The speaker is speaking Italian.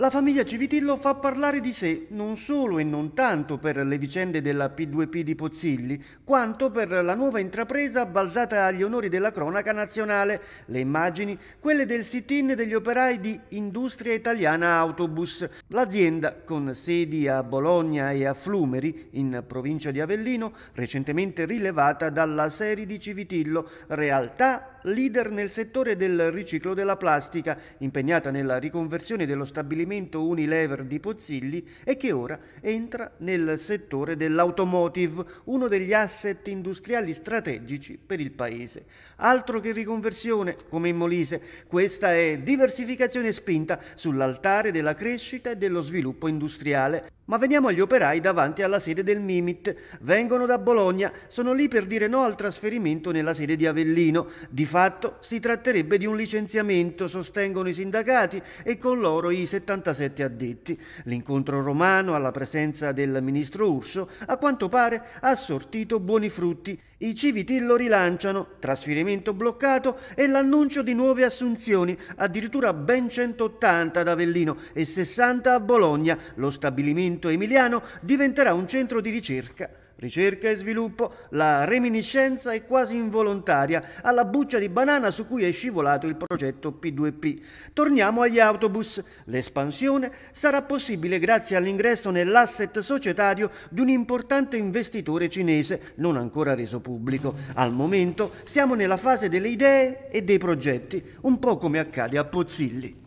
la famiglia Civitillo fa parlare di sé non solo e non tanto per le vicende della P2P di Pozzilli, quanto per la nuova intrapresa balzata agli onori della cronaca nazionale, le immagini, quelle del sit-in degli operai di Industria Italiana Autobus. L'azienda, con sedi a Bologna e a Flumeri, in provincia di Avellino, recentemente rilevata dalla serie di Civitillo, realtà leader nel settore del riciclo della plastica, impegnata nella riconversione dello stabilimento stabilimento Unilever di Pozzilli e che ora entra nel settore dell'automotive, uno degli asset industriali strategici per il paese. Altro che riconversione, come in Molise, questa è diversificazione spinta sull'altare della crescita e dello sviluppo industriale. Ma veniamo agli operai davanti alla sede del Mimit. Vengono da Bologna, sono lì per dire no al trasferimento nella sede di Avellino. Di fatto si tratterebbe di un licenziamento, sostengono i sindacati e con loro i 77 addetti. L'incontro romano alla presenza del ministro Urso a quanto pare ha sortito buoni frutti. I Civitillo rilanciano, trasferimento bloccato e l'annuncio di nuove assunzioni, addirittura ben 180 ad Avellino e 60 a Bologna. Lo stabilimento emiliano diventerà un centro di ricerca ricerca e sviluppo, la reminiscenza è quasi involontaria alla buccia di banana su cui è scivolato il progetto P2P. Torniamo agli autobus. L'espansione sarà possibile grazie all'ingresso nell'asset societario di un importante investitore cinese, non ancora reso pubblico. Al momento siamo nella fase delle idee e dei progetti, un po' come accade a Pozzilli.